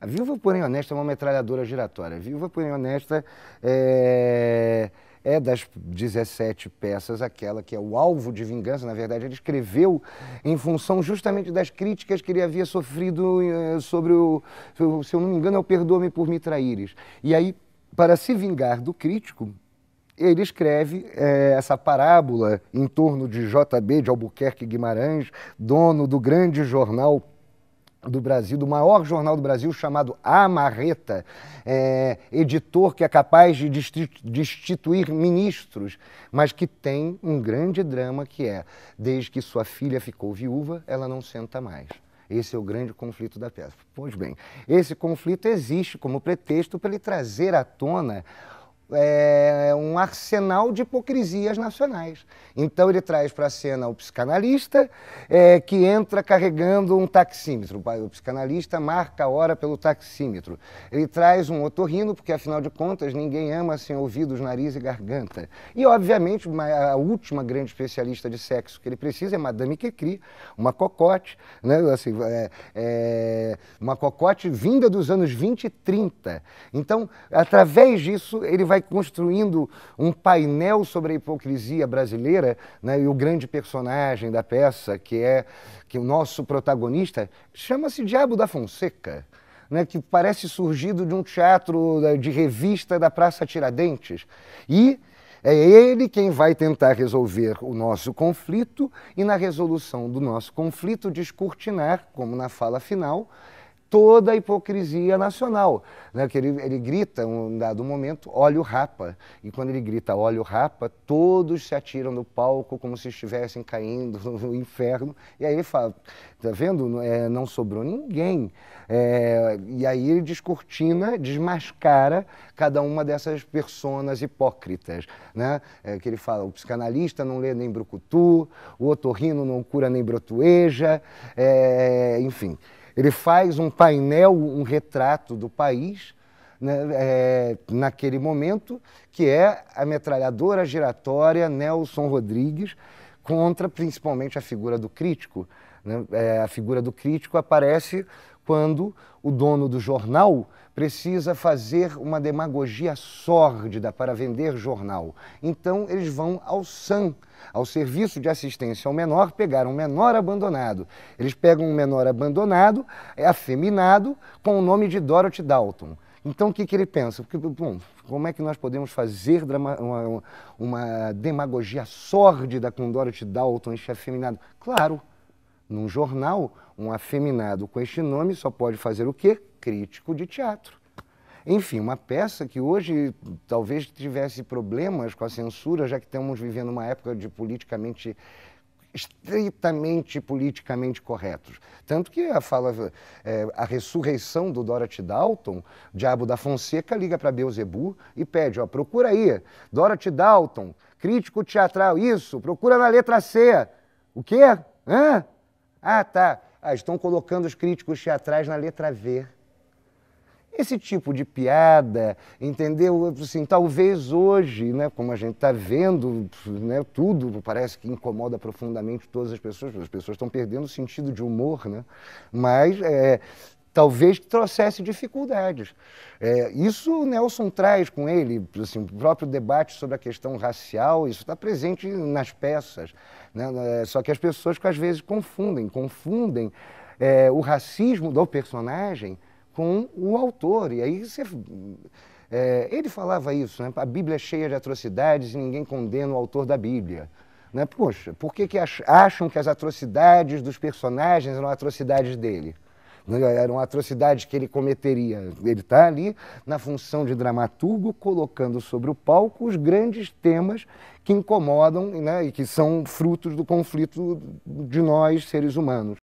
A viúva, porém honesta, é uma metralhadora giratória. A viúva, porém honesta, é, é das 17 peças aquela que é o alvo de vingança. Na verdade, ele escreveu em função justamente das críticas que ele havia sofrido eh, sobre o. Se eu não me engano, é o Perdoa-me por me traíres. E aí, para se vingar do crítico, ele escreve é, essa parábola em torno de JB de Albuquerque Guimarães, dono do grande jornal do Brasil, do maior jornal do Brasil, chamado A Marreta, é, editor que é capaz de destituir ministros, mas que tem um grande drama que é, desde que sua filha ficou viúva, ela não senta mais. Esse é o grande conflito da peça. Pois bem, esse conflito existe como pretexto para ele trazer à tona é, um arsenal de hipocrisias nacionais. Então ele traz para a cena o psicanalista, é, que entra carregando um taxímetro. O psicanalista marca a hora pelo taxímetro. Ele traz um otorrino, porque afinal de contas ninguém ama sem ouvidos, nariz e garganta. E obviamente a última grande especialista de sexo que ele precisa é Madame Kekri, uma cocote, né? assim, é, é, uma cocote vinda dos anos 20 e 30. Então, através disso, ele vai construindo um painel sobre a hipocrisia brasileira, né? e o grande personagem da peça, que é que o nosso protagonista, chama-se Diabo da Fonseca. Né, que parece surgido de um teatro né, de revista da Praça Tiradentes. E é ele quem vai tentar resolver o nosso conflito e, na resolução do nosso conflito, descortinar, como na fala final, toda a hipocrisia nacional. Né? Que ele, ele grita, um dado momento, olha o rapa. E quando ele grita olha o rapa, todos se atiram do palco como se estivessem caindo no inferno. E aí ele fala, tá vendo? É, não sobrou ninguém. É, e aí ele descortina, desmascara cada uma dessas personas hipócritas. Né? É, que ele fala, o psicanalista não lê nem brucutu, o otorrino não cura nem brotueja, enfim. Ele faz um painel, um retrato do país né, é, naquele momento, que é a metralhadora giratória Nelson Rodrigues, contra principalmente a figura do crítico. Né? É, a figura do crítico aparece quando o dono do jornal precisa fazer uma demagogia sórdida para vender jornal. Então eles vão ao SAM, ao Serviço de Assistência ao Menor, pegar um menor abandonado. Eles pegam um menor abandonado, é afeminado, com o nome de Dorothy Dalton. Então, o que, que ele pensa? Porque, bom, como é que nós podemos fazer drama, uma, uma, demagogia sórdida com Dorothy Dalton, este afeminado? Claro, num jornal, um afeminado com este nome só pode fazer o quê? Crítico de teatro. Enfim, uma peça que hoje talvez tivesse problemas com a censura, já que estamos vivendo uma época de politicamente estritamente politicamente corretos. Tanto que a fala, é, a ressurreição do Dorothy Dalton, o diabo da Fonseca liga para Beuzebu e pede, ó, procura aí, Dorothy Dalton, crítico teatral, isso, procura na letra C. O quê? Hã? Ah, tá. Ah, estão colocando os críticos teatrais na letra V. Esse tipo de piada, entendeu? Assim, talvez hoje, né, como a gente está vendo, né, tudo parece que incomoda profundamente todas as pessoas, as pessoas estão perdendo o sentido de humor, né? mas é, talvez trouxesse dificuldades. É, isso Nelson traz com ele, assim, o próprio debate sobre a questão racial, isso está presente nas peças. Né? Só que as pessoas às vezes confundem, confundem é, o racismo do personagem com o autor. E aí você. É, ele falava isso, né? A Bíblia é cheia de atrocidades e ninguém condena o autor da Bíblia. Né? Poxa, por que, que acham que as atrocidades dos personagens eram atrocidades dele? Né? Eram atrocidades que ele cometeria. Ele está ali na função de dramaturgo, colocando sobre o palco os grandes temas que incomodam né, e que são frutos do conflito de nós, seres humanos.